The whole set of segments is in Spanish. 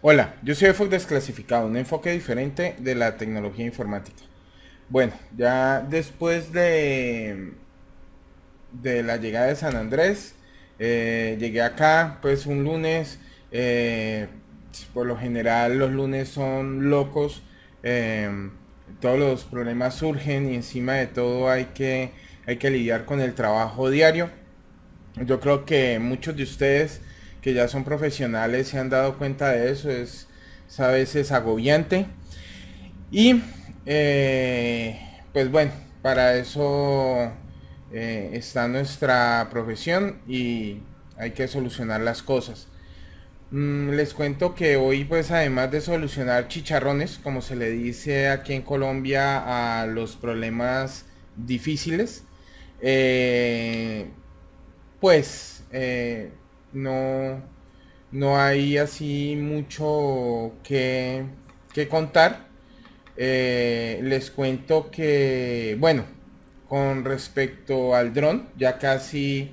Hola, yo soy EFOC Desclasificado, un enfoque diferente de la tecnología informática. Bueno, ya después de, de la llegada de San Andrés, eh, llegué acá pues un lunes, eh, por lo general los lunes son locos, eh, todos los problemas surgen y encima de todo hay que, hay que lidiar con el trabajo diario. Yo creo que muchos de ustedes que ya son profesionales se han dado cuenta de eso, es, a veces agobiante. Y eh, pues bueno, para eso eh, está nuestra profesión y hay que solucionar las cosas. Mm, les cuento que hoy pues además de solucionar chicharrones, como se le dice aquí en Colombia a los problemas difíciles, eh, pues no, no hay así mucho que, que contar. Eh, les cuento que, bueno, con respecto al dron, ya casi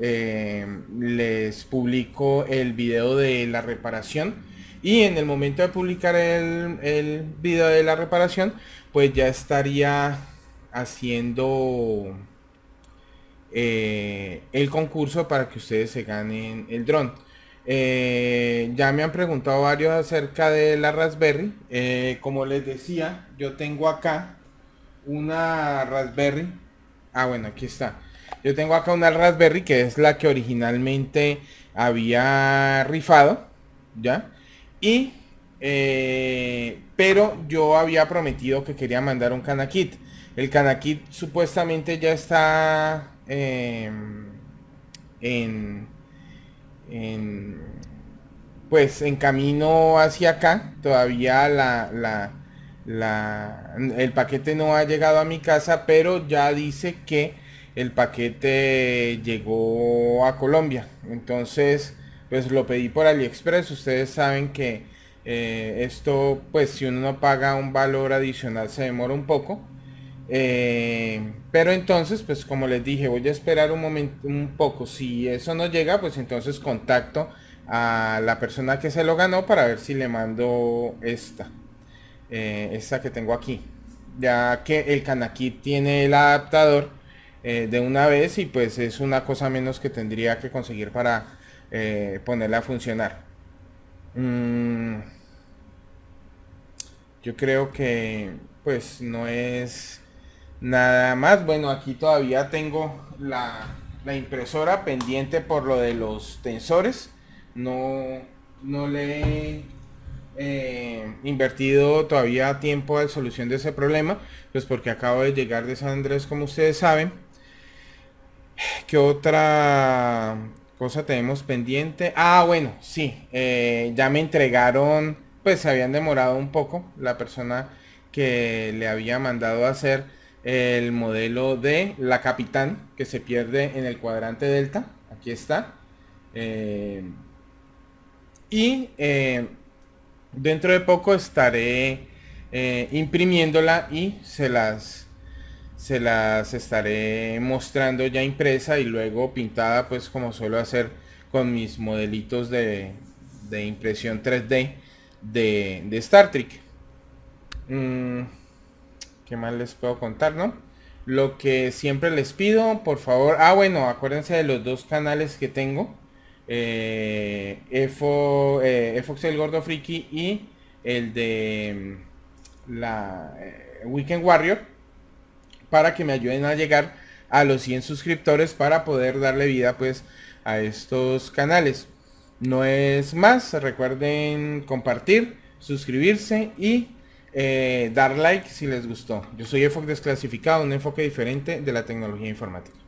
eh, les publico el video de la reparación. Y en el momento de publicar el, el video de la reparación, pues ya estaría haciendo eh, el concurso para que ustedes se ganen el dron. Eh, ya me han preguntado varios acerca de la Raspberry. Eh, como les decía, yo tengo acá una Raspberry. Ah, bueno, aquí está. Yo tengo acá una Raspberry que es la que originalmente había rifado. ¿Ya? Y... Eh, pero yo había prometido que quería mandar un canakit. El canakit supuestamente ya está... Em, en, pues en camino hacia acá. Todavía la, la, el paquete no ha llegado a mi casa, pero ya dice que el paquete llegó a Colombia. Entonces, pues lo pedí por AliExpress. Ustedes saben que eh, esto, pues si uno no paga un valor adicional, se demora un poco. Eh, pero entonces, pues como les dije, voy a esperar un momento, un poco. Si eso no llega, pues entonces contacto a la persona que se lo ganó para ver si le mando esta. Eh, esta que tengo aquí. Ya que el CanaKit tiene el adaptador eh, de una vez y pues es una cosa menos que tendría que conseguir para eh, ponerla a funcionar. Mm, yo creo que pues no es Nada más, bueno, aquí todavía tengo la, impresora pendiente por lo de los tensores. No, no le he eh, invertido todavía tiempo a la solución de ese problema, pues porque acabo de llegar de San Andrés, como ustedes saben. ¿Qué otra cosa tenemos pendiente? Ah, bueno, sí, eh, ya me entregaron, pues se habían demorado un poco la persona que le había mandado a hacer el modelo de la capitán que se pierde en el cuadrante delta. Aquí está. Eh, y eh, dentro de poco estaré eh, imprimiéndola y se las, se las estaré mostrando ya impresa y luego pintada pues como suelo hacer con mis modelitos de, de impresión 3D de, Star Trek. Mm, ¿Qué más les puedo contar, no? Lo que siempre les pido, por favor. Ah, bueno, acuérdense de los dos canales que tengo. Eh, Efo, eh, Fox el Gordo Friki y el de mm, la eh, Weekend Warrior. Para que me ayuden a llegar a los 100 suscriptores para poder darle vida pues a estos canales. No es más, recuerden compartir, suscribirse y eh, dar like si les gustó. Yo soy enfoque Desclasificado, un enfoque diferente de la tecnología informática.